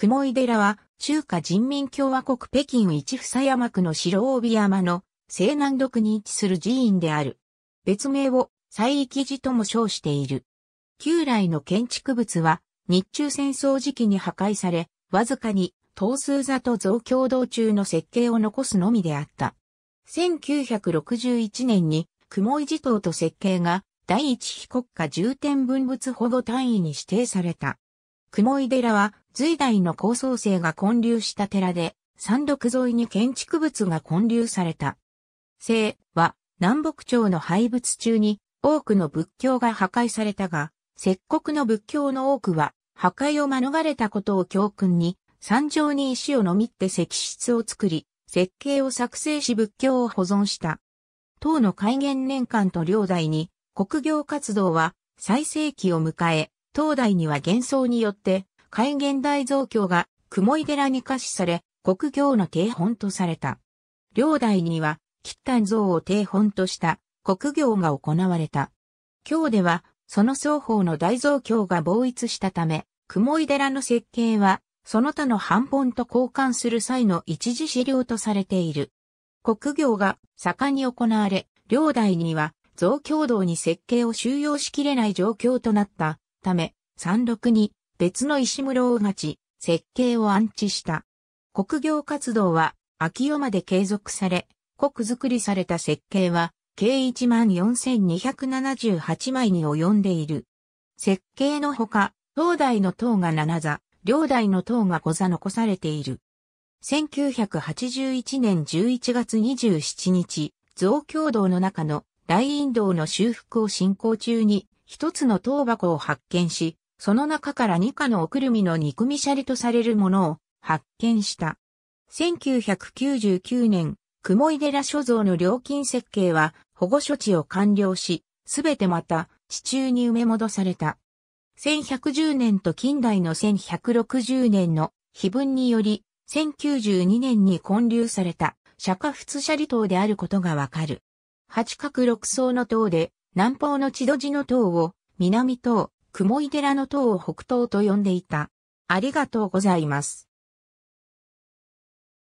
雲井寺は、中華人民共和国北京一房山区の白帯山の西南独に位置する寺院である。別名を西域寺とも称している。旧来の建築物は、日中戦争時期に破壊され、わずかに東数座と増強道中の設計を残すのみであった。1961年に雲井寺島と設計が第一非国家重点文物保護単位に指定された。雲井寺は、隋代の高僧生が建立した寺で、山麓沿いに建築物が建立された。生は、南北朝の廃仏中に、多くの仏教が破壊されたが、石国の仏教の多くは、破壊を免れたことを教訓に、山上に石をのみって石室を作り、設計を作成し仏教を保存した。唐の開元年間と領代に、国業活動は最盛期を迎え、東大には幻想によって、海原大造教が雲井寺に可視され、国行の定本とされた。両大には、吉丹像を定本とした国行が行われた。京では、その双方の大増強が傍逸したため、雲井寺の設計は、その他の半本と交換する際の一時資料とされている。国行が盛んに行われ、両大には、増強道に設計を収容しきれない状況となったため、山麓に別の石室を勝ち、設計を安置した。国業活動は秋夜まで継続され、国く作りされた設計は計14,278枚に及んでいる。設計のほか、東大の塔が7座、両大の塔が5座残されている。1981年11月27日、増強道の中の大陰道の修復を進行中に一つの塔箱を発見し、その中から二課のおくるみの肉みしゃりとされるものを発見した。1999年、雲井寺所蔵の料金設計は保護処置を完了し、すべてまた地中に埋め戻された。1110年と近代の1160年の碑文により、1092年に建立された釈迦仏舎利塔であることがわかる。八角六層の塔で、南方の千戸寺の塔を、南塔、雲井寺の塔を北東と呼んでいた。ありがとうございます。